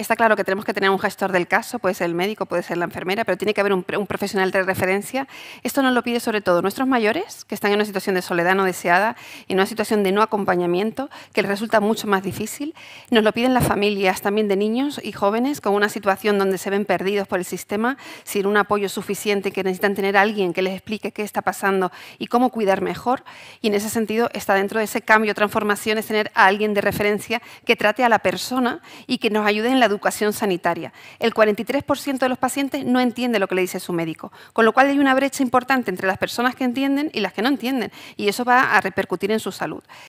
Está claro que tenemos que tener un gestor del caso, puede ser el médico, puede ser la enfermera, pero tiene que haber un, profesional de referencia. Esto nos lo pide sobre todo nuestros mayores, que están en una situación de soledad no deseada, en una situación de no acompañamiento, que les resulta mucho más difícil. Nos lo piden las familias también de niños y jóvenes con una situación donde se ven perdidos por el sistema, sin un apoyo suficiente, que necesitan tener a alguien que les explique qué está pasando y cómo cuidar mejor. Y en ese sentido está dentro de ese cambio, transformación, es tener a alguien de referencia que trate a la persona y que nos ayude en la educación sanitaria. El 43% de los pacientes no entiende lo que le dice su médico, con lo cual hay una brecha importante entre las personas que entienden y las que no entienden, y eso va a repercutir en su salud.